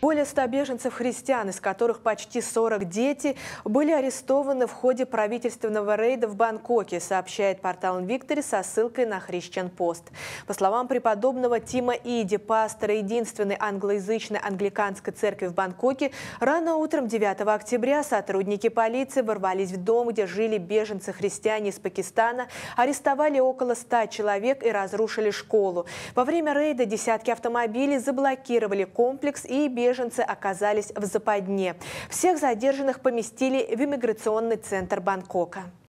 Более 100 беженцев-христиан, из которых почти 40 дети, были арестованы в ходе правительственного рейда в Бангкоке, сообщает портал Нью-Виктори со ссылкой на «Христиан-пост». По словам преподобного Тима Иди, пастора единственной англоязычной англиканской церкви в Бангкоке, рано утром 9 октября сотрудники полиции ворвались в дом, где жили беженцы-христиане из Пакистана, арестовали около 100 человек и разрушили школу. Во время рейда десятки автомобилей заблокировали комплекс и беженцы беженцы оказались в западне. Всех задержанных поместили в иммиграционный центр Бангкока.